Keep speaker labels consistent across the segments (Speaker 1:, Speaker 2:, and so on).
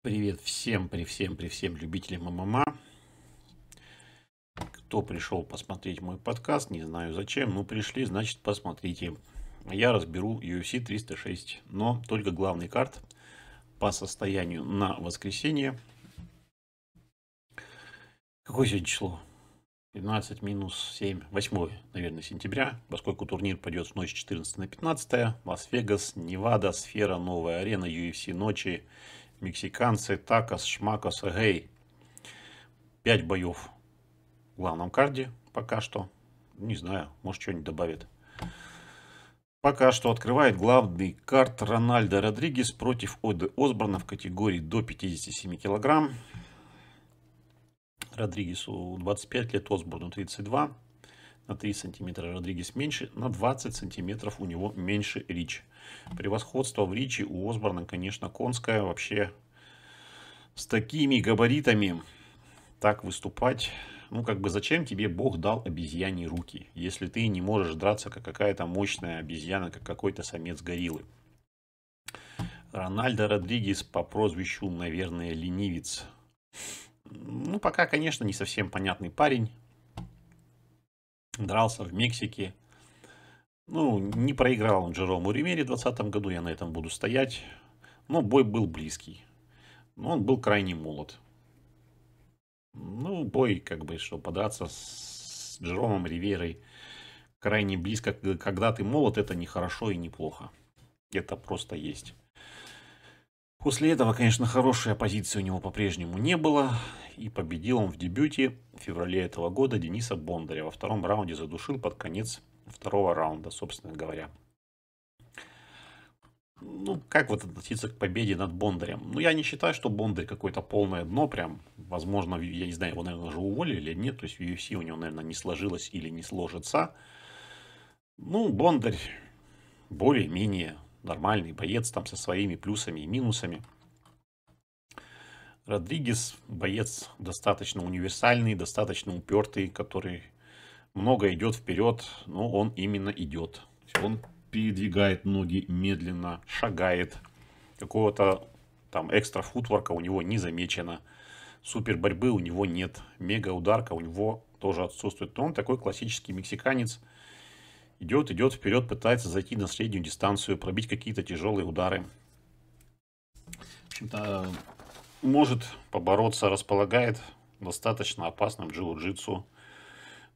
Speaker 1: Привет всем, при всем, при всем любителям ММА. Кто пришел посмотреть мой подкаст, не знаю зачем, но ну пришли, значит посмотрите. Я разберу UFC 306, но только главный карт по состоянию на воскресенье. Какое сегодня число? 15 минус 7, 8, наверное, сентября, поскольку турнир пойдет с ночи 14 на 15, Лас-Вегас, Невада, Сфера, Новая Арена, UFC ночи, мексиканцы, такос, шмакос, гей. пять боев в главном карде пока что. Не знаю, может что-нибудь добавит. Пока что открывает главный карт Рональдо Родригес против Оды Осборна в категории до 57 килограмм. Родригесу 25 лет, Осборну 32. На 3 сантиметра Родригес меньше, на 20 сантиметров у него меньше Рич. Превосходство в речи у Осборна, конечно, конское. Вообще с такими габаритами так выступать... Ну, как бы зачем тебе Бог дал обезьяне руки, если ты не можешь драться, как какая-то мощная обезьяна, как какой-то самец гориллы? Рональдо Родригес по прозвищу, наверное, ленивец. Ну, пока, конечно, не совсем понятный парень. Дрался в Мексике ну, не проиграл он Джерому Ремери в 2020 году, я на этом буду стоять. Но бой был близкий. Но он был крайне молод. Ну, бой, как бы, что подраться с Джеромом Риверой крайне близко. Когда ты молод, это не хорошо и неплохо. плохо. Это просто есть. После этого, конечно, хорошей оппозиции у него по-прежнему не было. И победил он в дебюте в феврале этого года Дениса Бондаря. Во втором раунде задушил под конец второго раунда, собственно говоря. Ну, как вот относиться к победе над Бондарем? Ну, я не считаю, что Бондарь какое-то полное дно прям. Возможно, я не знаю, его, наверное, уже уволили или нет. То есть в UFC у него, наверное, не сложилось или не сложится. Ну, Бондарь более-менее нормальный боец там со своими плюсами и минусами. Родригес боец достаточно универсальный, достаточно упертый, который много идет вперед, но он именно идет. Он передвигает ноги медленно, шагает. Какого-то там экстра футворка у него не замечено. Супер борьбы у него нет. Мега ударка у него тоже отсутствует. Но он такой классический мексиканец. Идет, идет вперед, пытается зайти на среднюю дистанцию, пробить какие-то тяжелые удары. В общем-то, может побороться, располагает достаточно опасным джиу-джитсу.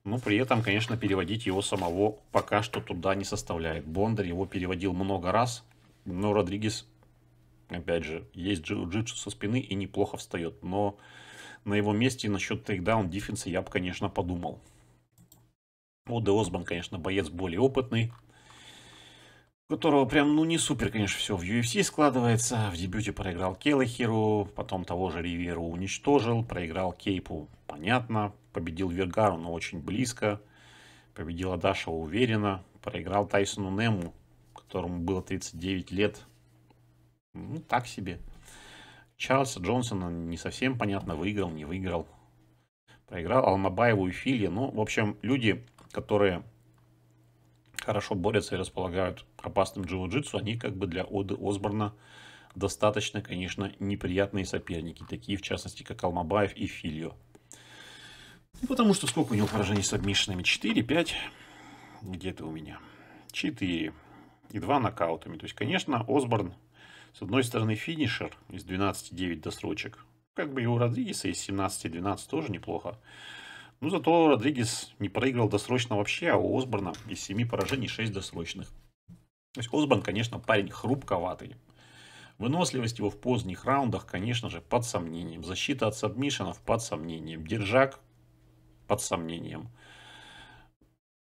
Speaker 1: Но ну, при этом, конечно, переводить его самого пока что туда не составляет. Бондарь его переводил много раз, но Родригес, опять же, есть джиу-джитсу со спины и неплохо встает. Но на его месте насчет тейкдаун дефенса я бы, конечно, подумал. О, Де Осбан, конечно, боец более опытный, у которого прям, ну, не супер, конечно, все в UFC складывается. В дебюте проиграл Келлахеру, потом того же Риверу уничтожил, проиграл Кейпу, понятно победил Вергару, но очень близко. Победила Даша уверенно. Проиграл Тайсону Нему, которому было 39 лет. Ну, так себе. Чарльза Джонсона не совсем понятно, выиграл, не выиграл. Проиграл Алмабаеву и Фили. Ну, в общем, люди, которые хорошо борются и располагают опасным джиу-джитсу, они как бы для Оды Осборна достаточно, конечно, неприятные соперники, такие в частности, как Алмабаев и Фильо. Ну, потому что сколько у него поражений с обмешанными? 4, 5, где-то у меня. 4 и 2 нокаутами. То есть, конечно, Осборн, с одной стороны, финишер из 12-9 досрочек. Как бы и у Родригеса из 17-12 тоже неплохо. Ну, зато Родригес не проиграл досрочно вообще, а у Осборна из 7 поражений 6 досрочных. То есть Осборн, конечно, парень хрупковатый. Выносливость его в поздних раундах, конечно же, под сомнением. Защита от сабмишенов под сомнением. Держак под сомнением.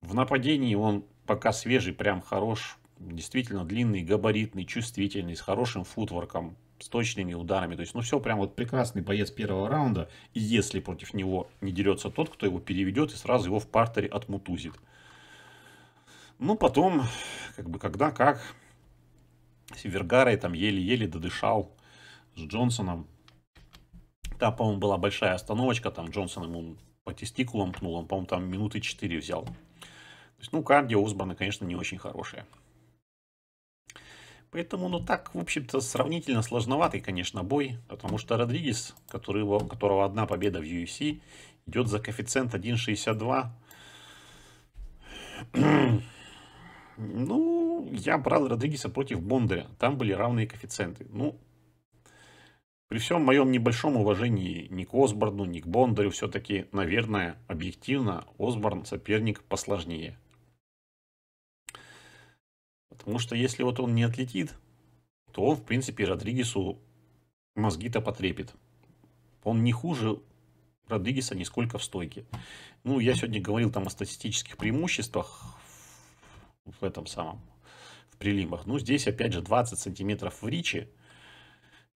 Speaker 1: В нападении он пока свежий, прям хорош. Действительно длинный, габаритный, чувствительный, с хорошим футворком, с точными ударами. То есть, ну все прям вот прекрасный боец первого раунда. И если против него не дерется тот, кто его переведет и сразу его в партере отмутузит. Ну, потом, как бы, когда как, с Вергарой там еле-еле додышал с Джонсоном. Там, по-моему, была большая остановочка, там Джонсон ему по тестикулам пнул. Он, по-моему, там минуты 4 взял. То есть, ну, кардио Осборна, конечно, не очень хорошее. Поэтому, ну так, в общем-то, сравнительно сложноватый, конечно, бой, потому что Родригес, который, у которого одна победа в UFC, идет за коэффициент 1.62. ну, я брал Родригеса против Бондаря, там были равные коэффициенты. Ну, при всем моем небольшом уважении ни к Осборну, ни к Бондарю, все-таки, наверное, объективно Осборн соперник посложнее. Потому что если вот он не отлетит, то он, в принципе, Родригесу мозги-то потрепит. Он не хуже Родригеса нисколько в стойке. Ну, я сегодня говорил там о статистических преимуществах в этом самом, в прилимах. Ну, здесь, опять же, 20 сантиметров в риче –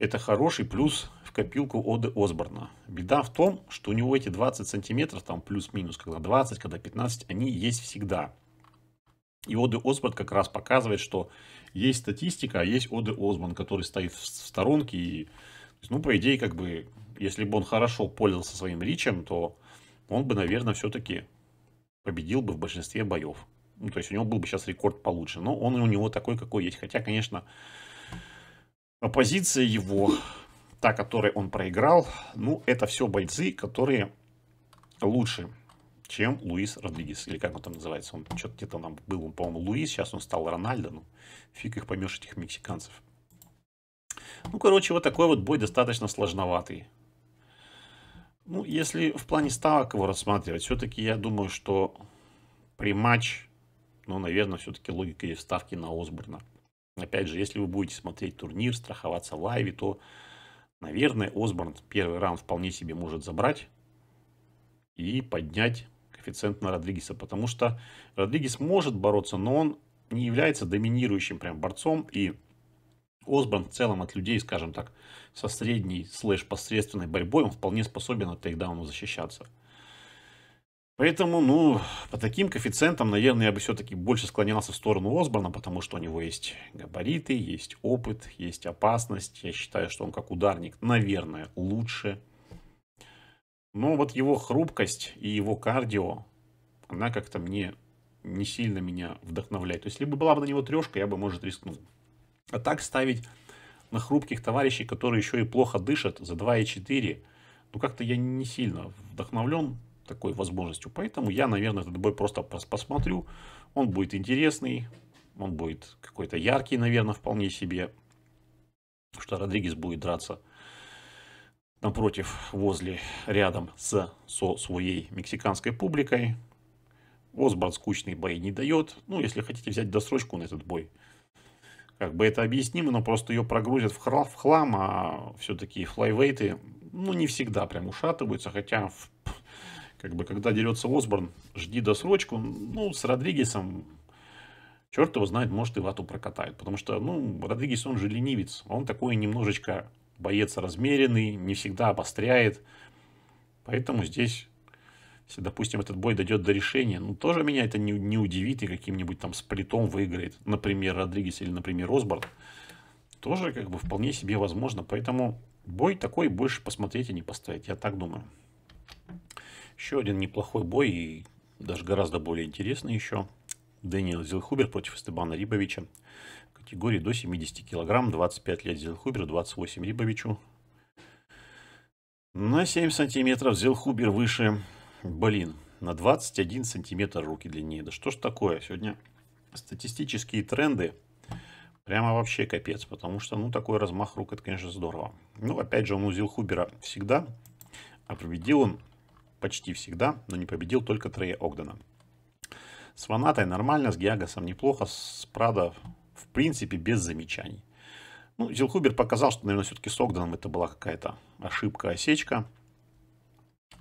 Speaker 1: это хороший плюс в копилку Оды Осборна. Беда в том, что у него эти 20 сантиметров, там плюс-минус, когда 20, когда 15, они есть всегда. И Оды Осборн как раз показывает, что есть статистика, а есть Оды Осборн, который стоит в сторонке. И, ну, по идее, как бы, если бы он хорошо пользовался своим ричем, то он бы, наверное, все-таки победил бы в большинстве боев. Ну, то есть у него был бы сейчас рекорд получше. Но он у него такой, какой есть. Хотя, конечно, Оппозиция его, та, которой он проиграл, ну, это все бойцы, которые лучше, чем Луис Родригес, или как он там называется, он что-то где-то нам был, он, по-моему, Луис, сейчас он стал Рональдо, ну, фиг их поймешь, этих мексиканцев. Ну, короче, вот такой вот бой достаточно сложноватый. Ну, если в плане ставок его рассматривать, все-таки я думаю, что при матч, ну, наверное, все-таки логика есть ставки на Осборна. Опять же, если вы будете смотреть турнир, страховаться в лайве, то, наверное, Осборн первый раунд вполне себе может забрать и поднять коэффициент на Родригеса, потому что Родригес может бороться, но он не является доминирующим прям борцом, и Осборн в целом от людей, скажем так, со средней слэш посредственной борьбой, он вполне способен от тейкдауна защищаться. Поэтому, ну, по таким коэффициентам, наверное, я бы все-таки больше склонялся в сторону Осборна, потому что у него есть габариты, есть опыт, есть опасность. Я считаю, что он как ударник, наверное, лучше. Но вот его хрупкость и его кардио, она как-то мне не сильно меня вдохновляет. То есть, либо была бы на него трешка, я бы, может, рискнул. А так ставить на хрупких товарищей, которые еще и плохо дышат за 2,4, ну, как-то я не сильно вдохновлен такой возможностью. Поэтому я, наверное, этот бой просто пос посмотрю. Он будет интересный, он будет какой-то яркий, наверное, вполне себе. Что Родригес будет драться напротив, возле, рядом с, со своей мексиканской публикой. Осборн скучный бой не дает. Ну, если хотите взять досрочку на этот бой, как бы это объяснимо, но просто ее прогрузят в хлам, в хлам а все-таки флайвейты, ну, не всегда прям ушатываются, хотя в как бы, когда дерется Осборн, жди досрочку. Ну, с Родригесом, черт его знает, может, и вату прокатает. Потому что, ну, Родригес, он же ленивец. Он такой немножечко боец размеренный, не всегда обостряет. Поэтому здесь, если, допустим, этот бой дойдет до решения, ну, тоже меня это не, не удивит и каким-нибудь там сплитом выиграет, например, Родригес или, например, Осборн. Тоже, как бы, вполне себе возможно. Поэтому бой такой больше посмотреть и не поставить, я так думаю. Еще один неплохой бой и даже гораздо более интересный еще. Дэниел Зилхубер против Эстебана Рибовича. категории до 70 килограмм, 25 лет Зилхуберу, 28 Рибовичу. На 7 сантиметров Зилхубер выше, блин, на 21 сантиметр руки длиннее. Да что ж такое? Сегодня статистические тренды прямо вообще капец, потому что, ну, такой размах рук, это, конечно, здорово. Ну, опять же, он у Зилхубера всегда, а победил он почти всегда, но не победил только Трея Огдена. С Ванатой нормально, с Гиагасом неплохо, с Прадо в принципе без замечаний. Ну, Зилхубер показал, что, наверное, все-таки с Огданом это была какая-то ошибка, осечка.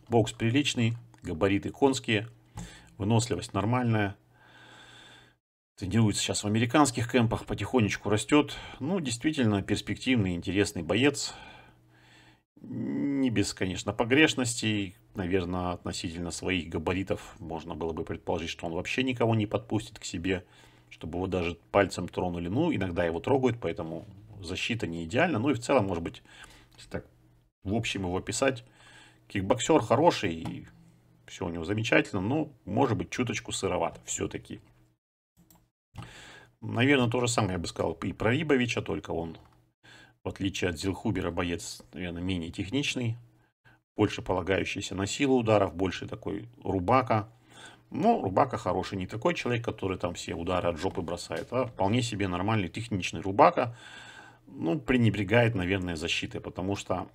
Speaker 1: Бокс приличный, габариты конские, выносливость нормальная. Тренируется сейчас в американских кемпах, потихонечку растет. Ну, действительно, перспективный, интересный боец. Не без, конечно, погрешностей наверное, относительно своих габаритов можно было бы предположить, что он вообще никого не подпустит к себе, чтобы его даже пальцем тронули. Ну, иногда его трогают, поэтому защита не идеальна. Ну и в целом, может быть, если так в общем его писать, кикбоксер хороший, и все у него замечательно, но может быть чуточку сыровато все-таки. Наверное, то же самое я бы сказал и про Рибовича, только он, в отличие от Зилхубера, боец, наверное, менее техничный больше полагающийся на силу ударов, больше такой рубака. Но рубака хороший, не такой человек, который там все удары от жопы бросает, а вполне себе нормальный техничный рубака. Ну, пренебрегает, наверное, защитой, потому что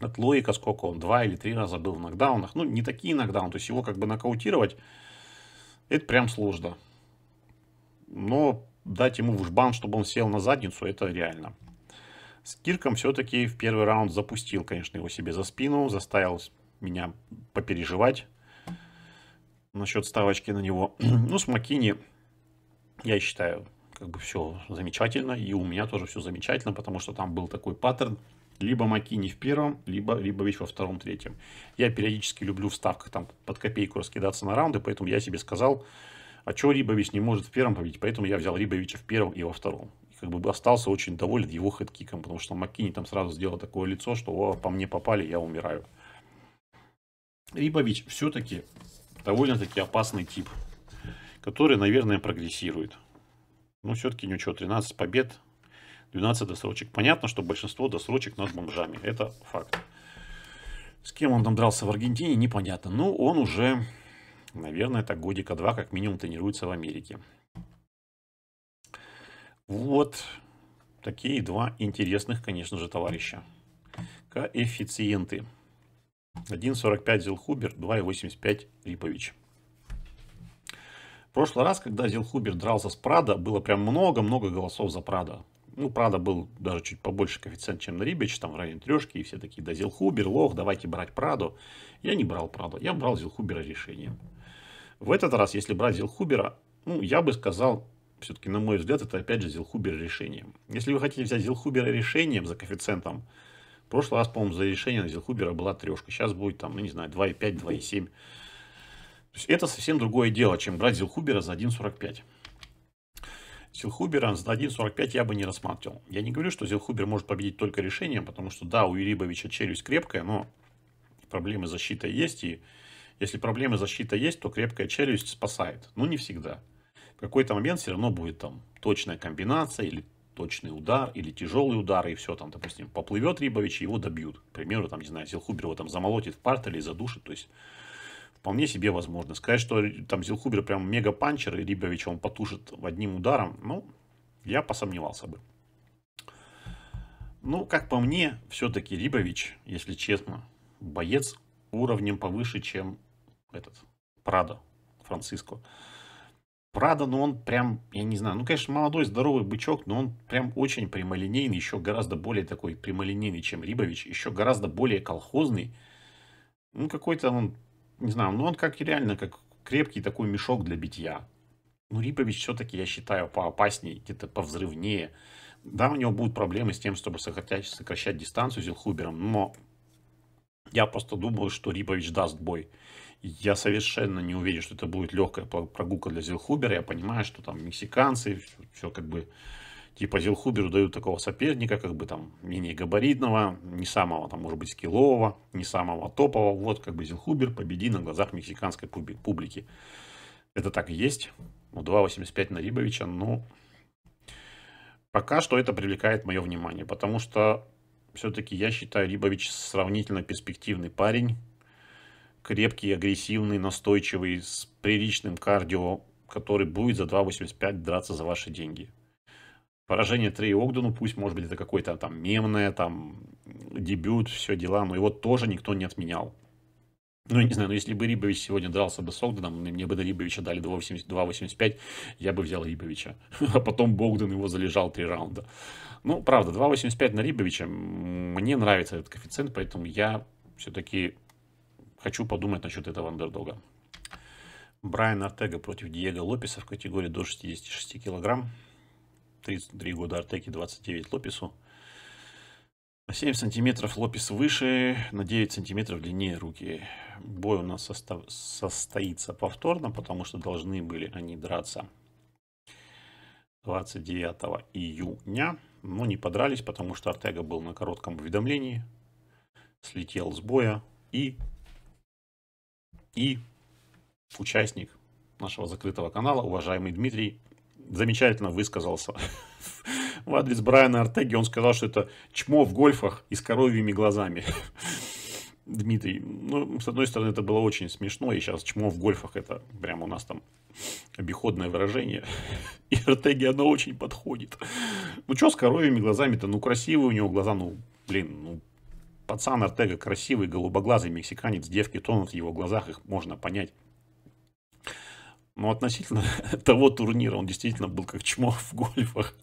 Speaker 1: от Лоика сколько он, два или три раза был в нокдаунах. Ну, не такие нокдаун, то есть его как бы нокаутировать, это прям сложно. Но дать ему в жбан, чтобы он сел на задницу, это реально. С Кирком все-таки в первый раунд запустил, конечно, его себе за спину, заставил меня попереживать насчет ставочки на него. ну, с Макини, я считаю, как бы все замечательно, и у меня тоже все замечательно, потому что там был такой паттерн, либо Макини в первом, либо Либович во втором, третьем. Я периодически люблю в ставках там под копейку раскидаться на раунды, поэтому я себе сказал, а что Рибович не может в первом победить, поэтому я взял Рибовича в первом и во втором как бы остался очень доволен его хэдкиком, потому что Маккини там сразу сделал такое лицо, что О, по мне попали, я умираю. Рибович все-таки довольно-таки опасный тип, который, наверное, прогрессирует. Но ну, все-таки ничего, 13 побед, 12 досрочек. Понятно, что большинство досрочек над бомжами. Это факт. С кем он там дрался в Аргентине, непонятно. Но ну, он уже, наверное, так годика два как минимум тренируется в Америке. Вот такие два интересных, конечно же, товарища. Коэффициенты. 1,45 Зилхубер, 2,85 Рипович. В прошлый раз, когда Зилхубер дрался с Прадо, было прям много-много голосов за Прадо. Ну, Прадо был даже чуть побольше коэффициент, чем на Рибич, там в районе трешки, и все такие, да, Зилхубер, лох, давайте брать Прадо. Я не брал Прадо, я брал Зилхубера решением. В этот раз, если брать Зилхубера, ну, я бы сказал, все-таки, на мой взгляд, это опять же Зилхубер решением. Если вы хотите взять Зилхубера решением за коэффициентом, в прошлый раз, по-моему, за решение на Зилхубера была трешка. Сейчас будет там, ну не знаю, 2,5, 2,7. То есть это совсем другое дело, чем брать Зилхубера за 1,45. Зилхубера за 1.45 я бы не рассматривал. Я не говорю, что Зилхубер может победить только решением, потому что да, у Ирибовича челюсть крепкая, но проблемы защиты есть. И если проблемы защиты есть, то крепкая челюсть спасает. Но не всегда в какой-то момент все равно будет там точная комбинация или точный удар или тяжелый удар, и все, там, допустим, поплывет Рибович, и его добьют. К примеру, там, не знаю, Зилхубер его там замолотит в парт или задушит, то есть вполне себе возможно. Сказать, что там Зилхубер прям мега панчер, и Рибовича он потушит одним ударом, ну, я посомневался бы. Ну, как по мне, все-таки Рибович, если честно, боец уровнем повыше, чем этот Прадо, Франциско. Прадо, ну он прям, я не знаю, ну, конечно, молодой, здоровый бычок, но он прям очень прямолинейный, еще гораздо более такой прямолинейный, чем Рибович, еще гораздо более колхозный. Ну, какой-то он, не знаю, ну он как реально, как крепкий такой мешок для битья. Ну, Рибович все-таки, я считаю, поопаснее, где-то повзрывнее. Да, у него будут проблемы с тем, чтобы сокращать, сокращать дистанцию с Зилхубером, но я просто думал, что Рибович даст бой. Я совершенно не уверен, что это будет легкая прогулка для Зилхубера. Я понимаю, что там мексиканцы, все, все как бы... Типа Зилхуберу дают такого соперника, как бы там менее габаритного, не самого там, может быть, скиллового, не самого топового. Вот как бы Зилхубер победи на глазах мексиканской публики. Это так и есть. 2.85 ну, на Рибовича, но ну, пока что это привлекает мое внимание, потому что все-таки, я считаю, Рибович сравнительно перспективный парень. Крепкий, агрессивный, настойчивый, с приличным кардио, который будет за 2.85 драться за ваши деньги. Поражение Трей Огдену, пусть, может быть, это какой-то там мемное, там, дебют, все дела, но его тоже никто не отменял. Ну, я не знаю, но если бы Рибович сегодня дрался бы с Огденом, мне бы до Рибовича дали 2.85, я бы взял Рибовича. А потом Богдан его залежал три раунда. Ну, правда, 2,85 на Рибовича. Мне нравится этот коэффициент, поэтому я все-таки хочу подумать насчет этого андердога. Брайан Артега против Диего Лопеса в категории до 66 килограмм. 33 года Артеги, 29 Лопесу. На 7 сантиметров Лопес выше, на 9 сантиметров длиннее руки. Бой у нас состоится повторно, потому что должны были они драться 29 июня но не подрались, потому что Артега был на коротком уведомлении, слетел с боя и, и участник нашего закрытого канала, уважаемый Дмитрий, замечательно высказался в адрес Брайана Артеги. Он сказал, что это чмо в гольфах и с коровьими глазами. Дмитрий, ну, с одной стороны, это было очень смешно, и сейчас чмо в гольфах, это прямо у нас там обиходное выражение, и Артеге оно очень подходит. Ну, что с коровьими глазами-то, ну, красивые у него глаза, ну, блин, ну, пацан Артега красивый, голубоглазый мексиканец, девки тонут в его глазах, их можно понять. Но относительно того турнира он действительно был как чмо в гольфах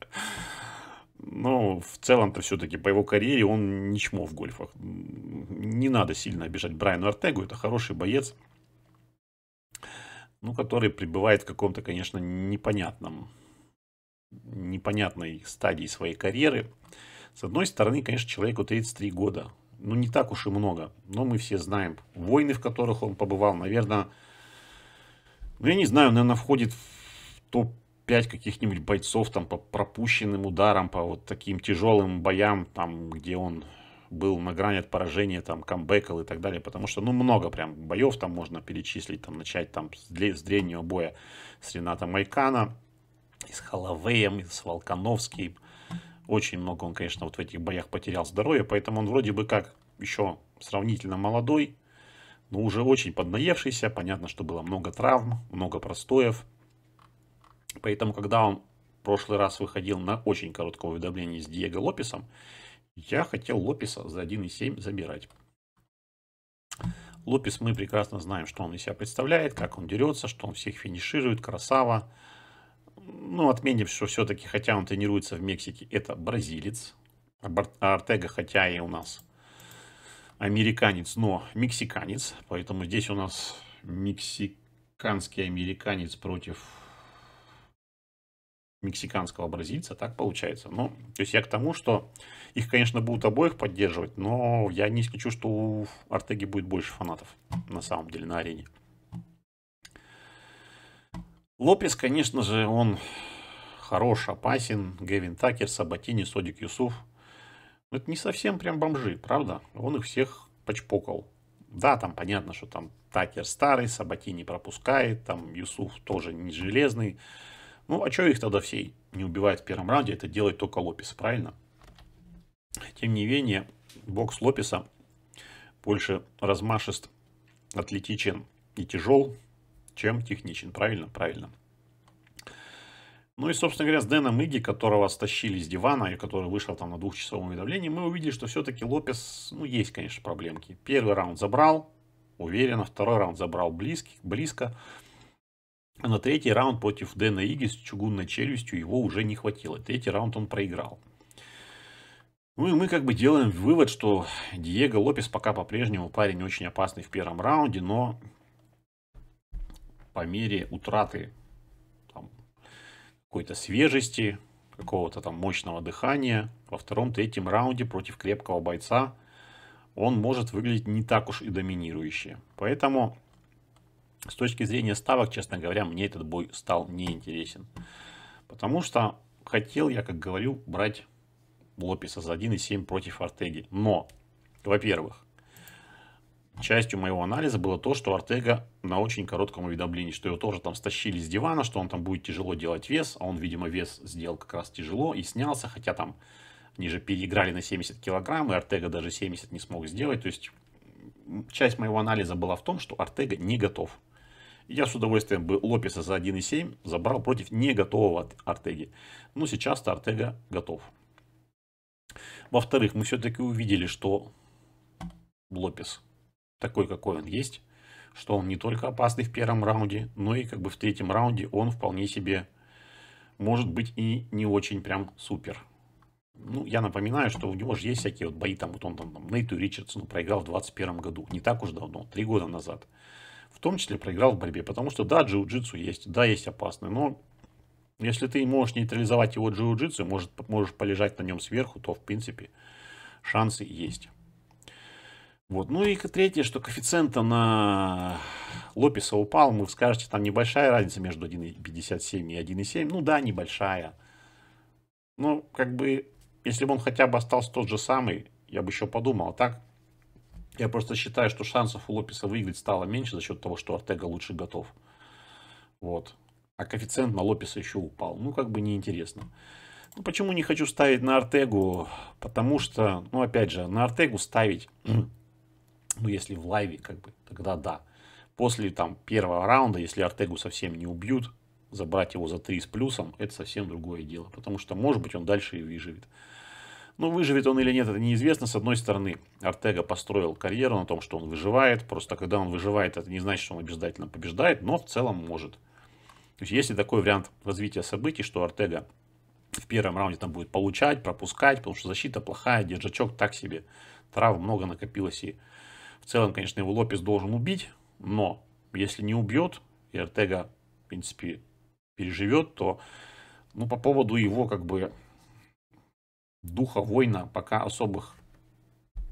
Speaker 1: но в целом-то все-таки по его карьере он ничмо в гольфах. Не надо сильно обижать Брайану Артегу, это хороший боец, ну, который пребывает в каком-то, конечно, непонятном, непонятной стадии своей карьеры. С одной стороны, конечно, человеку 33 года, ну, не так уж и много, но мы все знаем войны, в которых он побывал, наверное, ну, я не знаю, наверное, входит в топ пять каких-нибудь бойцов там по пропущенным ударам, по вот таким тяжелым боям, там, где он был на грани от поражения, там, камбэкал и так далее, потому что, ну, много прям боев там можно перечислить, там, начать там с, с древнего боя с Рената Майкана, и с Холовеем, и с Волконовским. Очень много он, конечно, вот в этих боях потерял здоровье, поэтому он вроде бы как еще сравнительно молодой, но уже очень поднаевшийся, понятно, что было много травм, много простоев, Поэтому, когда он в прошлый раз выходил на очень короткое уведомление с Диего Лопесом, я хотел Лопеса за 1,7 забирать. Лопес мы прекрасно знаем, что он из себя представляет, как он дерется, что он всех финиширует, красава. Ну, отметим, что все-таки, хотя он тренируется в Мексике, это бразилец. А Артега, хотя и у нас американец, но мексиканец. Поэтому здесь у нас мексиканский американец против мексиканского бразильца, так получается. Ну, то есть я к тому, что их, конечно, будут обоих поддерживать, но я не исключу, что у Артеги будет больше фанатов на самом деле на арене. Лопес, конечно же, он хорош, опасен. Гевин Такер, Сабатини, Содик Юсуф. Но это не совсем прям бомжи, правда? Он их всех почпокал. Да, там понятно, что там Такер старый, Сабатини пропускает, там Юсуф тоже не железный. Ну, а чего их тогда все не убивает в первом раунде? Это делает только Лопес, правильно? Тем не менее, бокс Лопеса больше размашист, атлетичен и тяжел, чем техничен. Правильно? Правильно. Ну и, собственно говоря, с Дэном Иги, которого стащили с дивана и который вышел там на двухчасовом уведомлении, мы увидели, что все-таки Лопес, ну, есть, конечно, проблемки. Первый раунд забрал, уверенно, второй раунд забрал близкий, близко, близко а на третий раунд против Дэна Иги с чугунной челюстью его уже не хватило. Третий раунд он проиграл. Ну и мы как бы делаем вывод, что Диего Лопес пока по-прежнему парень очень опасный в первом раунде, но по мере утраты какой-то свежести, какого-то там мощного дыхания во втором-третьем раунде против крепкого бойца он может выглядеть не так уж и доминирующе. Поэтому с точки зрения ставок, честно говоря, мне этот бой стал неинтересен. Потому что хотел я, как говорю, брать Лопеса за 1,7 против Артеги. Но, во-первых, частью моего анализа было то, что Артега на очень коротком уведомлении, что его тоже там стащили с дивана, что он там будет тяжело делать вес, а он, видимо, вес сделал как раз тяжело и снялся, хотя там они же переиграли на 70 килограмм, и Артега даже 70 не смог сделать, то есть часть моего анализа была в том, что Артега не готов. Я с удовольствием бы Лопеса за 1,7 забрал против не готового Артеги. Но сейчас-то Артега готов. Во-вторых, мы все-таки увидели, что Лопес такой, какой он есть, что он не только опасный в первом раунде, но и как бы в третьем раунде он вполне себе может быть и не очень прям супер. Ну, я напоминаю, что у него же есть всякие вот бои, там вот он там, там Нейту Ричардсону проиграл в 21 году, не так уж давно, три года назад в том числе проиграл в борьбе. Потому что да, джиу-джитсу есть, да, есть опасный, но если ты можешь нейтрализовать его джиу-джитсу, может, можешь полежать на нем сверху, то в принципе шансы есть. Вот. Ну и третье, что коэффициента на Лопеса упал, вы скажете, там небольшая разница между 1,57 и 1,7. Ну да, небольшая. Ну, как бы, если бы он хотя бы остался тот же самый, я бы еще подумал. А так, я просто считаю, что шансов у Лопеса выиграть стало меньше за счет того, что Артега лучше готов. Вот. А коэффициент на Лопеса еще упал. Ну, как бы неинтересно. Ну, почему не хочу ставить на Артегу? Потому что, ну, опять же, на Артегу ставить, ну, если в лайве, как бы, тогда да. После, там, первого раунда, если Артегу совсем не убьют, забрать его за 3 с плюсом, это совсем другое дело. Потому что, может быть, он дальше и выживет. Но ну, выживет он или нет, это неизвестно. С одной стороны, Артега построил карьеру на том, что он выживает. Просто когда он выживает, это не значит, что он обязательно побеждает, но в целом может. То есть, если такой вариант развития событий, что Артега в первом раунде там будет получать, пропускать, потому что защита плохая, держачок так себе, трав много накопилось. И в целом, конечно, его Лопес должен убить, но если не убьет, и Артега, в принципе, переживет, то ну, по поводу его как бы духа воина пока особых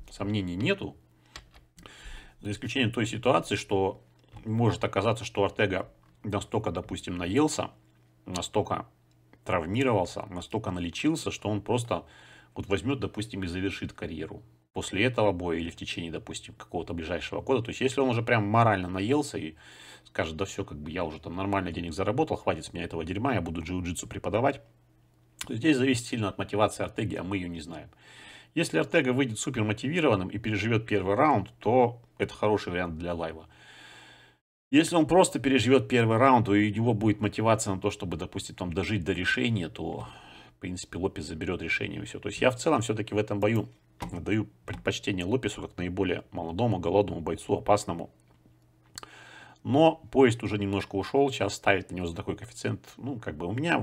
Speaker 1: сомнений нету. За исключением той ситуации, что может оказаться, что Артега настолько, допустим, наелся, настолько травмировался, настолько налечился, что он просто вот возьмет, допустим, и завершит карьеру после этого боя или в течение, допустим, какого-то ближайшего года. То есть, если он уже прям морально наелся и скажет, да все, как бы я уже там нормально денег заработал, хватит с меня этого дерьма, я буду джиу-джитсу преподавать, Здесь зависит сильно от мотивации Артеги, а мы ее не знаем. Если Артега выйдет супер мотивированным и переживет первый раунд, то это хороший вариант для лайва. Если он просто переживет первый раунд, и у него будет мотивация на то, чтобы, допустим, там дожить до решения, то, в принципе, Лопес заберет решение и все. То есть я в целом все-таки в этом бою даю предпочтение Лопесу как наиболее молодому, голодному бойцу, опасному. Но поезд уже немножко ушел, сейчас ставить на него за такой коэффициент, ну, как бы у меня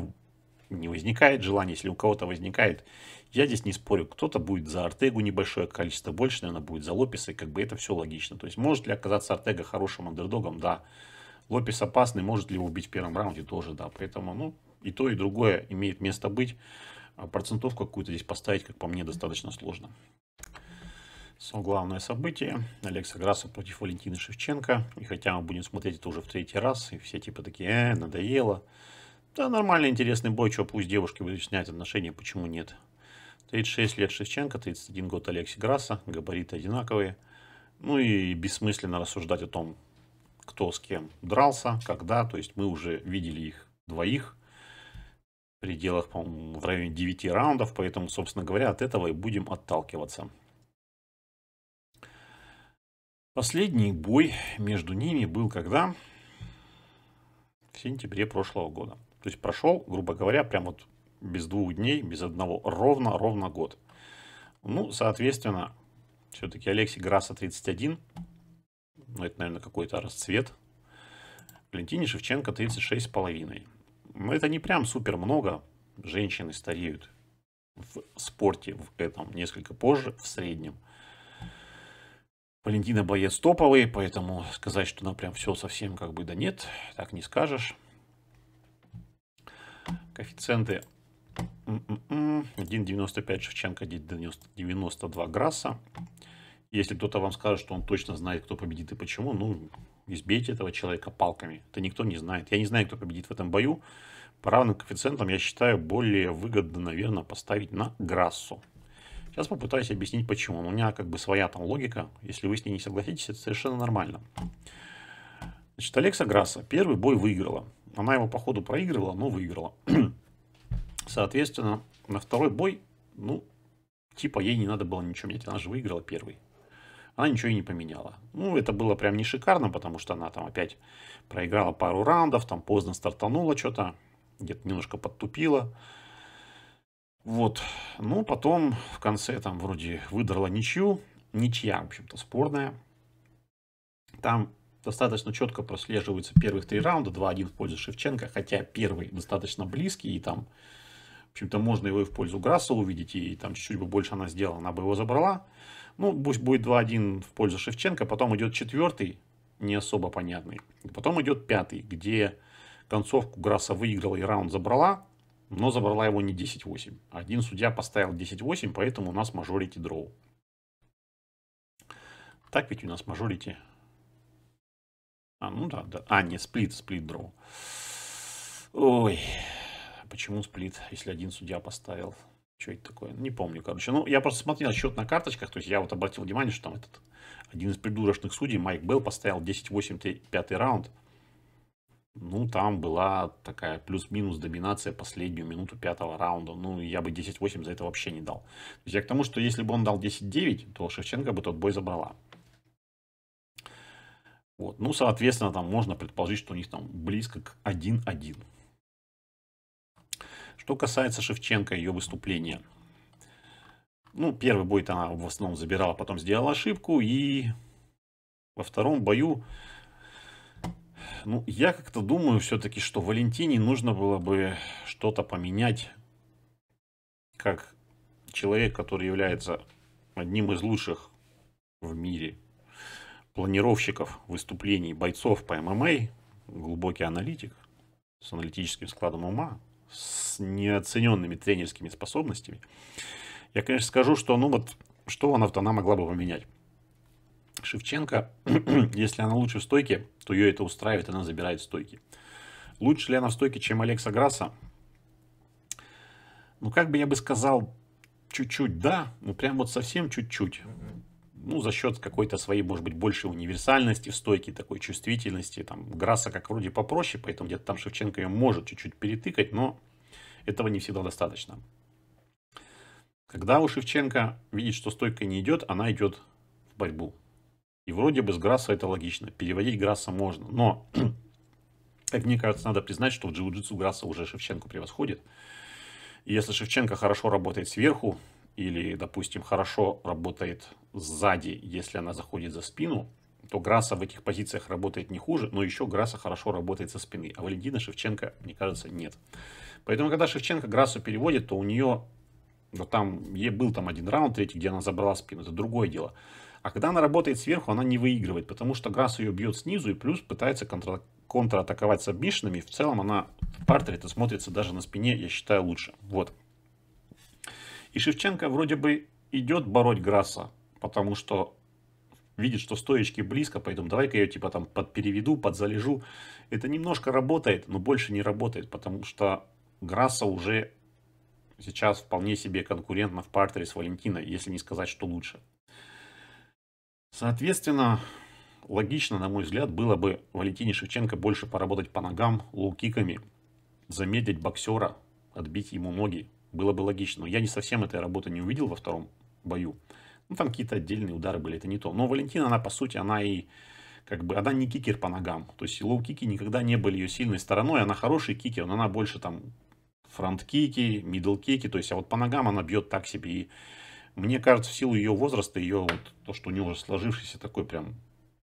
Speaker 1: не возникает желания, если у кого-то возникает, я здесь не спорю, кто-то будет за Артегу небольшое количество, больше, наверное, будет за Лопеса, и как бы это все логично. То есть может ли оказаться Артега хорошим андердогом? Да. Лопес опасный, может ли его убить в первом раунде? Тоже да. Поэтому, ну, и то, и другое имеет место быть. А процентовку какую-то здесь поставить, как по мне, достаточно сложно. Самое главное событие. Алекса Грасса против Валентины Шевченко. И хотя мы будем смотреть это уже в третий раз, и все типа такие, э, надоело. Да, нормальный, интересный бой, что пусть девушки будут снять отношения, почему нет. 36 лет Шевченко, 31 год Алекси Грасса, габариты одинаковые. Ну и бессмысленно рассуждать о том, кто с кем дрался, когда. То есть мы уже видели их двоих в пределах, по-моему, в районе 9 раундов. Поэтому, собственно говоря, от этого и будем отталкиваться. Последний бой между ними был когда? В сентябре прошлого года. То есть прошел, грубо говоря, прям вот без двух дней, без одного, ровно-ровно год. Ну, соответственно, все-таки Алексей Грасса 31, ну, это, наверное, какой-то расцвет. Валентине Шевченко 36,5. Но ну, это не прям супер много. Женщины стареют в спорте в этом несколько позже, в среднем. Валентина боец топовый, поэтому сказать, что она прям все совсем как бы да нет, так не скажешь. Коэффициенты 1,95 м-м-м. Шевченко, 92 Грасса. Если кто-то вам скажет, что он точно знает, кто победит и почему, ну, избейте этого человека палками. Это никто не знает. Я не знаю, кто победит в этом бою. По равным коэффициентам, я считаю, более выгодно, наверное, поставить на Грассу. Сейчас попытаюсь объяснить, почему. У меня как бы своя там логика. Если вы с ней не согласитесь, это совершенно нормально. Значит, Алекса Грасса первый бой выиграла. Она его, походу, проигрывала, но выиграла. Соответственно, на второй бой, ну, типа ей не надо было ничего менять, она же выиграла первый. Она ничего и не поменяла. Ну, это было прям не шикарно, потому что она там опять проиграла пару раундов, там поздно стартанула что-то, где-то немножко подтупила. Вот. Ну, потом в конце там вроде выдрала ничью. Ничья, в общем-то, спорная. Там достаточно четко прослеживаются первых три раунда, 2-1 в пользу Шевченко, хотя первый достаточно близкий, и там, в общем-то, можно его и в пользу Грасса увидеть, и там чуть-чуть бы больше она сделала, она бы его забрала. Ну, пусть будет 2-1 в пользу Шевченко, потом идет четвертый, не особо понятный. Потом идет пятый, где концовку Грасса выиграла и раунд забрала, но забрала его не 10-8. Один судья поставил 10-8, поэтому у нас мажорити дроу. Так ведь у нас мажорити а, ну да, да. А, не сплит, сплит дроу. Ой, почему сплит, если один судья поставил? Что это такое? Не помню, короче. Ну, я просто смотрел счет на карточках, то есть я вот обратил внимание, что там этот один из придурочных судей, Майк Белл, поставил 10-8 пятый раунд. Ну, там была такая плюс-минус доминация последнюю минуту пятого раунда. Ну, я бы 10-8 за это вообще не дал. То есть я к тому, что если бы он дал 10-9, то Шевченко бы тот бой забрала. Вот. Ну, соответственно, там можно предположить, что у них там близко к 1-1. Что касается Шевченко и ее выступления. Ну, первый бой она в основном забирала, потом сделала ошибку. И во втором бою, ну, я как-то думаю все-таки, что Валентине нужно было бы что-то поменять. Как человек, который является одним из лучших в мире планировщиков выступлений бойцов по ММА, глубокий аналитик с аналитическим складом ума, с неоцененными тренерскими способностями, я, конечно, скажу, что, ну вот, что она, в тона могла бы поменять. Шевченко, если она лучше в стойке, то ее это устраивает, она забирает стойки. Лучше ли она в стойке, чем Алекса Грасса? Ну, как бы я бы сказал, чуть-чуть да, ну прям вот совсем чуть-чуть ну, за счет какой-то своей, может быть, большей универсальности в такой чувствительности. Там Грасса как вроде попроще, поэтому где-то там Шевченко ее может чуть-чуть перетыкать, но этого не всегда достаточно. Когда у Шевченко видит, что стойка не идет, она идет в борьбу. И вроде бы с Грасса это логично. Переводить Грасса можно. Но, как мне кажется, надо признать, что в джиу-джитсу Грасса уже Шевченко превосходит. И если Шевченко хорошо работает сверху, или, допустим, хорошо работает сзади, если она заходит за спину, то Грасса в этих позициях работает не хуже, но еще Грасса хорошо работает со спины. А Валентина Шевченко, мне кажется, нет. Поэтому, когда Шевченко Грассу переводит, то у нее... вот ну, там ей был там один раунд, третий, где она забрала спину. Это другое дело. А когда она работает сверху, она не выигрывает, потому что Грасс ее бьет снизу и плюс пытается контра контратаковать с обмишинами. В целом она в партере это смотрится даже на спине, я считаю, лучше. Вот. И Шевченко вроде бы идет бороть Грасса, потому что видит, что стоечки близко, поэтому давай-ка я ее типа там подпереведу, подзалежу. Это немножко работает, но больше не работает, потому что Грасса уже сейчас вполне себе конкурентно в партере с Валентиной, если не сказать, что лучше. Соответственно, логично, на мой взгляд, было бы Валентине Шевченко больше поработать по ногам, лоу-киками, замедлить боксера, отбить ему ноги, было бы логично. Но я не совсем этой работы не увидел во втором бою. Ну, там какие-то отдельные удары были, это не то. Но Валентина, она, по сути, она и как бы, она не кикер по ногам. То есть лоу-кики никогда не были ее сильной стороной. Она хороший кикер, но она больше там фронт-кики, мидл-кики. То есть, а вот по ногам она бьет так себе. И мне кажется, в силу ее возраста, ее вот, то, что у нее уже сложившийся такой прям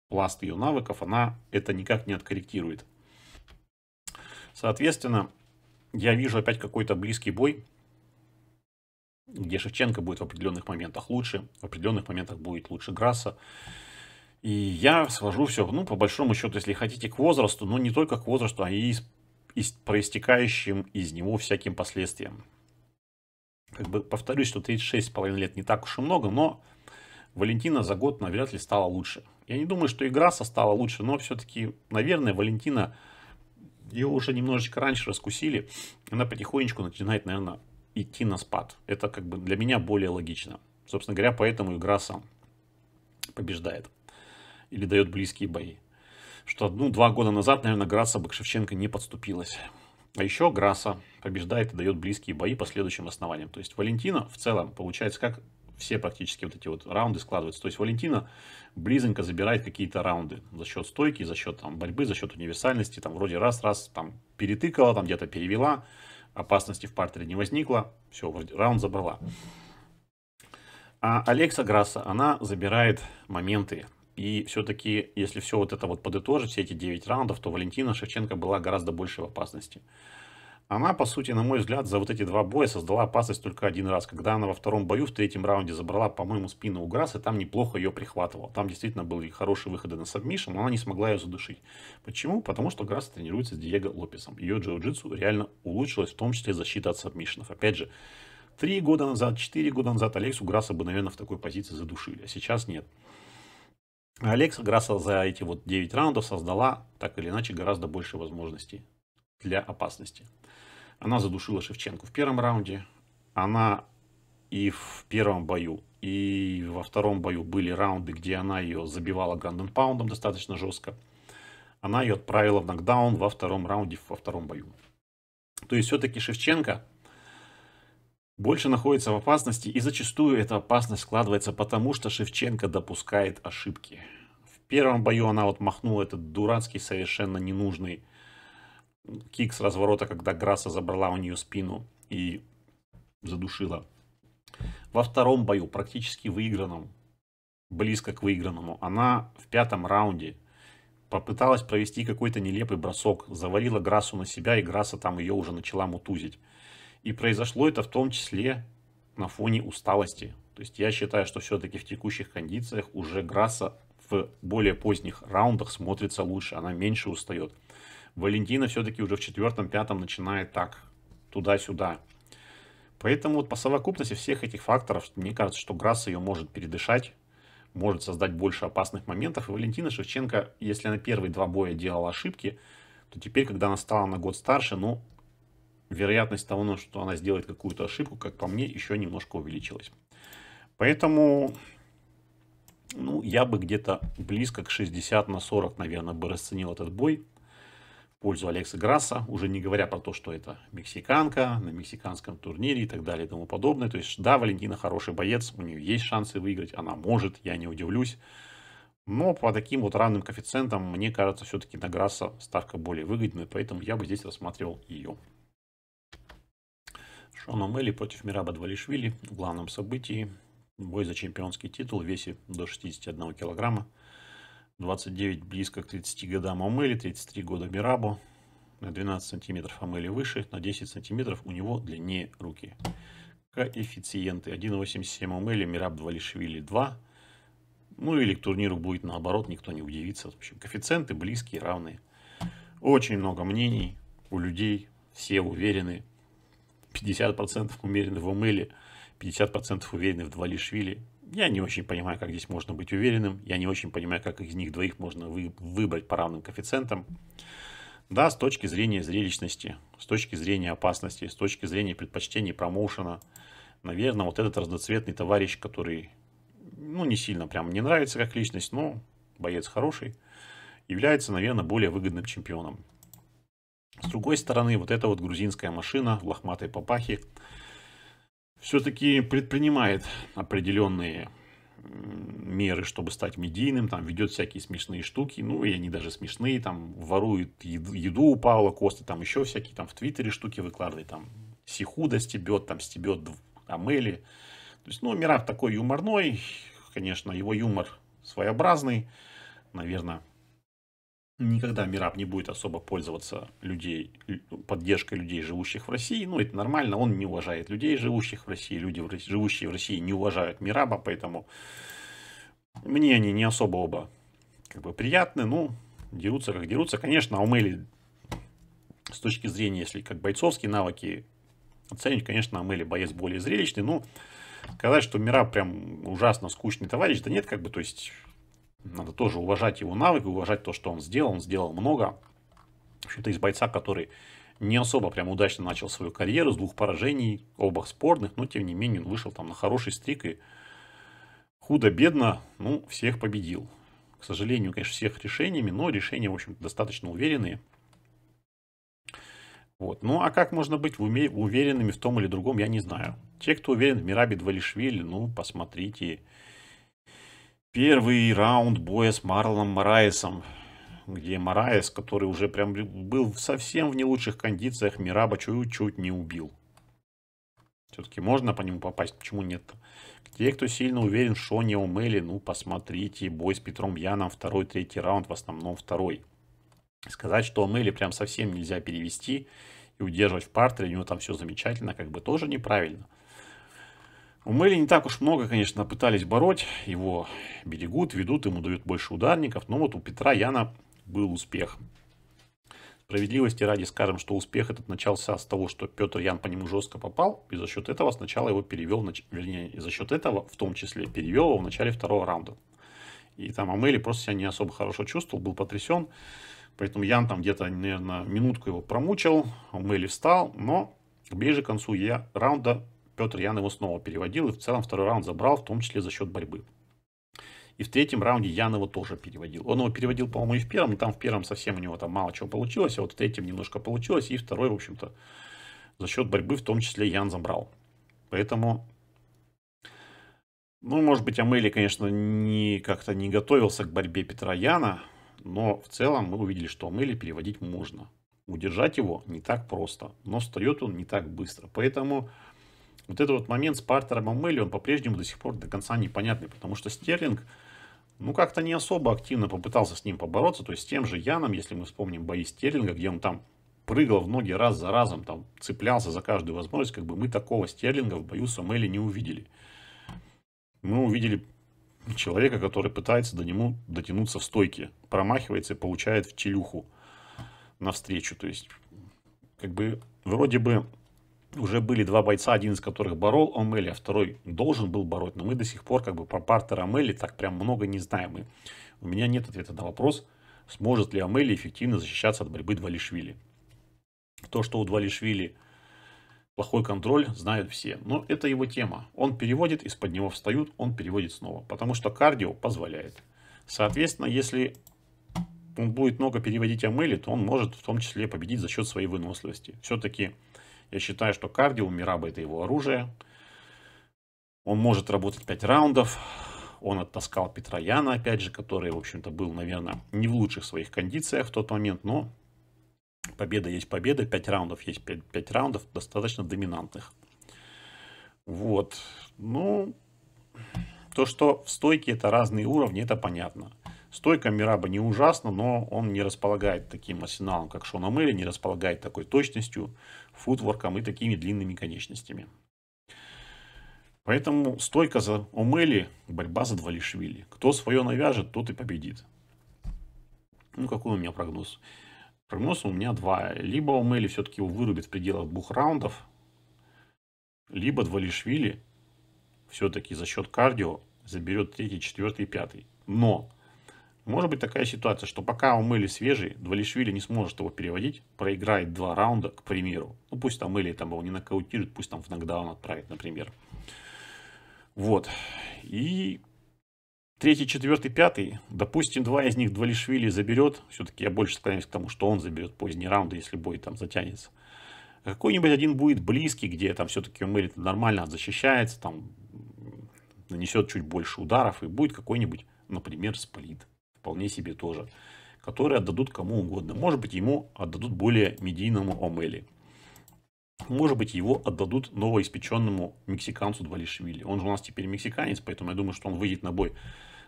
Speaker 1: пласт ее навыков, она это никак не откорректирует. Соответственно, я вижу опять какой-то близкий бой где Шевченко будет в определенных моментах лучше, в определенных моментах будет лучше Грасса. И я свожу все, ну, по большому счету, если хотите, к возрасту, но не только к возрасту, а и, и проистекающим из него всяким последствиям. Как бы повторюсь, что 36,5 лет не так уж и много, но Валентина за год навряд ну, ли стала лучше. Я не думаю, что игра стала лучше, но все-таки, наверное, Валентина ее уже немножечко раньше раскусили. Она потихонечку начинает, наверное, идти на спад. Это как бы для меня более логично. Собственно говоря, поэтому игра сам побеждает или дает близкие бои. Что одну-два года назад, наверное, Граса бы к Шевченко не подступилась. А еще Граса побеждает и дает близкие бои по следующим основаниям. То есть Валентина в целом получается как все практически вот эти вот раунды складываются. То есть Валентина близенько забирает какие-то раунды за счет стойки, за счет там, борьбы, за счет универсальности. Там вроде раз-раз там перетыкала, там где-то перевела опасности в партере не возникло. Все, раунд забрала. А Алекса Грасса, она забирает моменты. И все-таки, если все вот это вот подытожить, все эти 9 раундов, то Валентина Шевченко была гораздо больше в опасности. Она, по сути, на мой взгляд, за вот эти два боя создала опасность только один раз, когда она во втором бою в третьем раунде забрала, по-моему, спину у Грасс, и там неплохо ее прихватывала. Там действительно были хорошие выходы на сабмишн, но она не смогла ее задушить. Почему? Потому что Грасс тренируется с Диего Лопесом. Ее джиу-джитсу реально улучшилась, в том числе защита от сабмишнов. Опять же, три года назад, четыре года назад Алексу Грасса бы, наверное, в такой позиции задушили, а сейчас нет. Алекса Грасса за эти вот 9 раундов создала так или иначе гораздо больше возможностей для опасности. Она задушила Шевченко в первом раунде. Она и в первом бою, и во втором бою были раунды, где она ее забивала гранденпаундом достаточно жестко. Она ее отправила в нокдаун во втором раунде, во втором бою. То есть все-таки Шевченко больше находится в опасности, и зачастую эта опасность складывается потому, что Шевченко допускает ошибки. В первом бою она вот махнула этот дурацкий, совершенно ненужный кик с разворота, когда Грасса забрала у нее спину и задушила. Во втором бою, практически выигранном, близко к выигранному, она в пятом раунде попыталась провести какой-то нелепый бросок, завалила Грассу на себя, и Грасса там ее уже начала мутузить. И произошло это в том числе на фоне усталости. То есть я считаю, что все-таки в текущих кондициях уже Грасса в более поздних раундах смотрится лучше, она меньше устает. Валентина все-таки уже в четвертом-пятом начинает так туда-сюда. Поэтому вот по совокупности всех этих факторов, мне кажется, что Грасс ее может передышать, может создать больше опасных моментов. И Валентина Шевченко, если она первые два боя делала ошибки, то теперь, когда она стала на год старше, ну, вероятность того, ну, что она сделает какую-то ошибку, как по мне, еще немножко увеличилась. Поэтому, ну, я бы где-то близко к 60 на 40, наверное, бы расценил этот бой пользу Алекса Грасса, уже не говоря про то, что это мексиканка на мексиканском турнире и так далее и тому подобное. То есть, да, Валентина хороший боец, у нее есть шансы выиграть, она может, я не удивлюсь. Но по таким вот равным коэффициентам, мне кажется, все-таки на Грасса ставка более выгодная, поэтому я бы здесь рассматривал ее. Шона Мелли против Мираба Двалишвили в главном событии. Бой за чемпионский титул в весе до 61 килограмма. 29 близко к 30 годам Омели, 33 года Мирабо. На 12 сантиметров Омели выше, на 10 сантиметров у него длиннее руки. Коэффициенты 1,87 Омели, Мираб Двалишвили 2. Ну или к турниру будет наоборот, никто не удивится. В общем, коэффициенты близкие, равные. Очень много мнений у людей, все уверены. 50% умерены в Омеле, 50% уверены в Двалишвили. Я не очень понимаю, как здесь можно быть уверенным. Я не очень понимаю, как из них двоих можно вы, выбрать по равным коэффициентам. Да, с точки зрения зрелищности, с точки зрения опасности, с точки зрения предпочтений промоушена, наверное, вот этот разноцветный товарищ, который, ну, не сильно прям не нравится как личность, но боец хороший, является, наверное, более выгодным чемпионом. С другой стороны, вот эта вот грузинская машина в лохматой папахе, все-таки предпринимает определенные меры, чтобы стать медийным, там ведет всякие смешные штуки, ну и они даже смешные, там ворует еду, у Павла Коста, там еще всякие там в Твиттере штуки выкладывает, там Сихуда стебет, там стебет Амели. То есть, ну, Мирав такой юморной, конечно, его юмор своеобразный, наверное, никогда Мираб не будет особо пользоваться людей, поддержкой людей, живущих в России. Ну, это нормально, он не уважает людей, живущих в России. Люди, живущие в России, не уважают Мираба, поэтому мне они не особо оба как бы приятны. Ну, дерутся как дерутся. Конечно, Амели с точки зрения, если как бойцовские навыки оценить, конечно, Амели боец более зрелищный. Ну, сказать, что Мира прям ужасно скучный товарищ, да нет, как бы, то есть надо тоже уважать его навык, уважать то, что он сделал. Он сделал много. В общем-то, из бойца, который не особо прям удачно начал свою карьеру с двух поражений, оба спорных, но тем не менее он вышел там на хороший стрик и худо-бедно, ну, всех победил. К сожалению, конечно, всех решениями, но решения, в общем достаточно уверенные. Вот. Ну, а как можно быть уме- уверенными в том или другом, я не знаю. Те, кто уверен в Мирабе Двалишвили, ну, посмотрите Первый раунд боя с Марлоном Мораесом, где Мораес, который уже прям был совсем в не лучших кондициях, Мираба чуть-чуть не убил. Все-таки можно по нему попасть, почему нет? Те, кто сильно уверен, что не умели, ну посмотрите, бой с Петром Яном, второй, третий раунд, в основном второй. Сказать, что Омели прям совсем нельзя перевести и удерживать в партере, у него там все замечательно, как бы тоже неправильно. У Мэли не так уж много, конечно, пытались бороть. Его берегут, ведут, ему дают больше ударников. Но вот у Петра Яна был успех. Справедливости ради скажем, что успех этот начался с того, что Петр Ян по нему жестко попал, и за счет этого сначала его перевел, вернее, за счет этого в том числе перевел его в начале второго раунда. И там Амели просто себя не особо хорошо чувствовал, был потрясен. Поэтому Ян там где-то, наверное, минутку его промучил, Амели встал, но ближе к концу я раунда Петр Ян его снова переводил и в целом второй раунд забрал, в том числе за счет борьбы. И в третьем раунде Ян его тоже переводил. Он его переводил, по-моему, и в первом, но там в первом совсем у него там мало чего получилось, а вот в третьем немножко получилось, и второй, в общем-то, за счет борьбы в том числе Ян забрал. Поэтому, ну, может быть, Амели, конечно, не как-то не готовился к борьбе Петра Яна, но в целом мы увидели, что Амели переводить можно. Удержать его не так просто, но встает он не так быстро. Поэтому вот этот вот момент с партером Амели, он по-прежнему до сих пор до конца непонятный, потому что Стерлинг, ну, как-то не особо активно попытался с ним побороться, то есть с тем же Яном, если мы вспомним бои Стерлинга, где он там прыгал в ноги раз за разом, там цеплялся за каждую возможность, как бы мы такого Стерлинга в бою с Амели не увидели. Мы увидели человека, который пытается до нему дотянуться в стойке, промахивается и получает в челюху навстречу. То есть, как бы, вроде бы уже были два бойца, один из которых борол Омели, а второй должен был бороть. Но мы до сих пор как бы про партера Омели так прям много не знаем. И у меня нет ответа на вопрос, сможет ли Омели эффективно защищаться от борьбы Двалишвили. То, что у Двалишвили плохой контроль, знают все. Но это его тема. Он переводит, из-под него встают, он переводит снова. Потому что кардио позволяет. Соответственно, если он будет много переводить Амели, то он может в том числе победить за счет своей выносливости. Все-таки я считаю, что кардио у Мираба это его оружие. Он может работать 5 раундов. Он оттаскал Петрояна, опять же, который, в общем-то, был, наверное, не в лучших своих кондициях в тот момент, но победа есть победа, 5 раундов есть 5, 5 раундов, достаточно доминантных. Вот. Ну, то, что в стойке это разные уровни, это понятно. Стойка Мираба не ужасна, но он не располагает таким арсеналом, как Шона Мэри, не располагает такой точностью, футворком и такими длинными конечностями. Поэтому стойка за Омели, борьба за Двалишвили. Кто свое навяжет, тот и победит. Ну, какой у меня прогноз? Прогноз у меня два. Либо Омели все-таки его вырубит в пределах двух раундов, либо Двалишвили все-таки за счет кардио заберет третий, четвертый и пятый. Но может быть такая ситуация, что пока Умели свежий, Двалишвили не сможет его переводить, проиграет два раунда, к примеру. Ну пусть там Умели там его не нокаутирует, пусть там в нокдаун отправит, например. Вот. И третий, четвертый, пятый, допустим, два из них Двалишвили заберет. Все-таки я больше склоняюсь к тому, что он заберет поздний раунд, если бой там затянется. Какой-нибудь один будет близкий, где там все-таки Умели нормально защищается, там нанесет чуть больше ударов и будет какой-нибудь, например, сплит вполне себе тоже, которые отдадут кому угодно. Может быть, ему отдадут более медийному Омели. Может быть, его отдадут новоиспеченному мексиканцу Двалишвили. Он же у нас теперь мексиканец, поэтому я думаю, что он выйдет на бой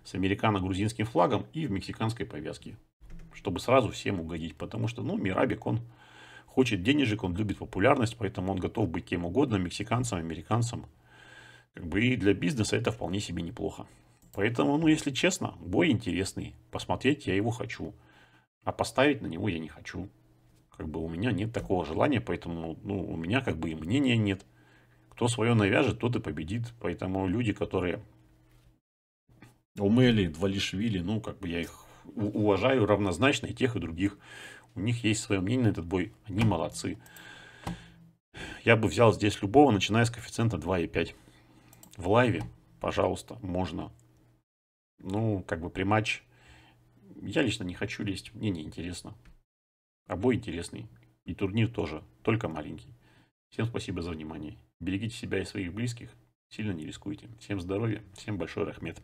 Speaker 1: с американо-грузинским флагом и в мексиканской повязке. Чтобы сразу всем угодить. Потому что, ну, Мирабик, он хочет денежек, он любит популярность, поэтому он готов быть кем угодно, мексиканцам, американцам, Как бы и для бизнеса это вполне себе неплохо. Поэтому, ну, если честно, бой интересный. Посмотреть я его хочу. А поставить на него я не хочу. Как бы у меня нет такого желания, поэтому, ну, у меня как бы и мнения нет. Кто свое навяжет, тот и победит. Поэтому люди, которые Умели, Двалишвили, ну, как бы я их уважаю равнозначно и тех, и других. У них есть свое мнение на этот бой. Они молодцы. Я бы взял здесь любого, начиная с коэффициента 2,5. В лайве, пожалуйста, можно ну, как бы при матч, Я лично не хочу лезть, мне не интересно. А бой интересный. И турнир тоже, только маленький. Всем спасибо за внимание. Берегите себя и своих близких. Сильно не рискуйте. Всем здоровья, всем большой рахмет.